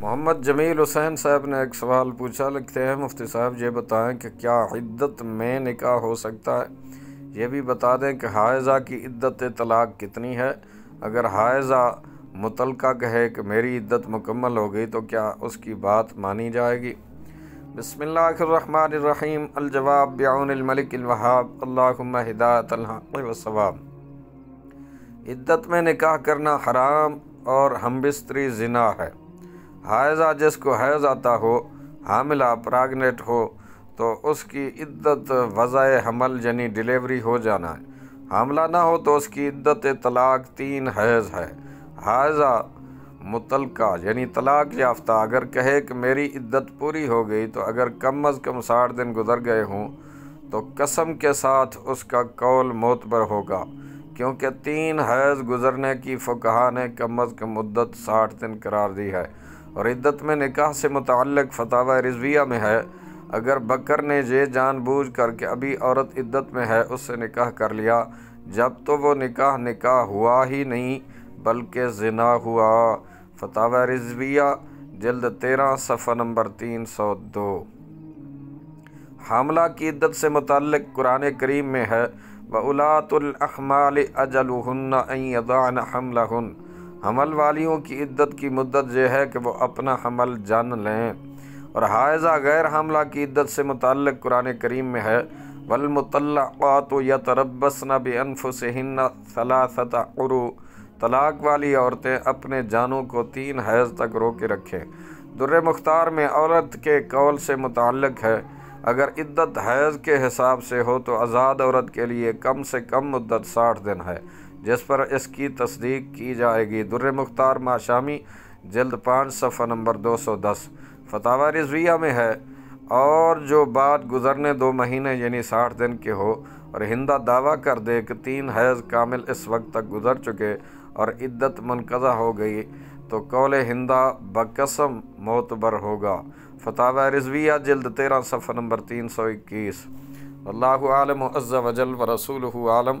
मोहम्मद जमील हुसैन साहब ने एक सवाल पूछा लिखते हैं मुफ्ती साहब ये बताएं कि क्या इद्दत में निकाह हो सकता है ये भी बता दें कि हायज़ा की इद्दत तलाक कितनी है अगर हायज़ा मुतलका कहे कि मेरी इद्दत मुकम्मल हो गई तो क्या उसकी बात मानी जाएगी बसमीम अलजवाब ब्याउनमलिकहाब अल्लाम हिदात इद्दत में निकाह करना हराम और हम बिस्तरी जना है हायजा जिसको हैज़ आता हो हामिला प्रागनेट हो तो उसकी इद्दत वज़ाय हमल यानी डिलीवरी हो जाना है हमला ना हो तो उसकी इद्दत तलाक तीन हैज़ है हाजा मुतलका यानी तलाक याफ्ता अगर कहे कि मेरी इद्दत पूरी हो गई तो अगर कम अज़ कम साठ दिन गुजर गए हों तो कसम के साथ उसका कौल मोतबर होगा क्योंकि तीन हैज़ गुजरने की फ़ुकहा ने कम अज़ कम मुद्दत साठ दिन करार दी है और इद्दत में निकाह से मुतल फतावा रिजविया में है अगर बकर ने ये जानबूझ कर के अभी औरत इद्दत में है उससे निकाह कर लिया जब तो वो निकाह निकाह हुआ ही नहीं बल्कि जना हुआ फतावा रिजविया जल्द तेरह सफ़ा नंबर तीन सौ दो हमला की इद्दत से मुतल कुरान करीम में है वलातुलखमाल अजल हन्ना हमला हन हमल वालियों की इद्दत की मदत यह है कि वो अपना हमल जान लें और हायजा गैर हमला की इद्दत से मुतल कुरान करीम में है वलमतलात या तरबसना बेअनफ से तलाक वाली औरतें अपने जानों को तीन हैज़ तक रोके रखें दुर्र मुख्तार में औरत के कौल से मुतक है अगर इद्दत हैज़ के हिसाब से हो तो आज़ाद औरत के लिए कम से कम मुद्दत साठ दिन है जिस पर इसकी तस्दीक की जाएगी दुर्र मुख्तार माशामी जल्द पाँच सफ़ा नंबर दो सौ दस फतावा रिजविया में है और जो बात गुज़रने दो महीने यानी साठ दिन के हो और हिंदा दावा कर दे कि तीन हैज़ कामिल इस वक्त तक गुज़र चुके और इद्दत मनकज़ा हो गई तो कौल हिंदा बकसम मोतबर होगा फतावा रिजविया जल्द तेरह सफ़ा नंबर तीन सौ इक्कीस अल्लाह आलम अज़्ज़ वजल व रसूल आलम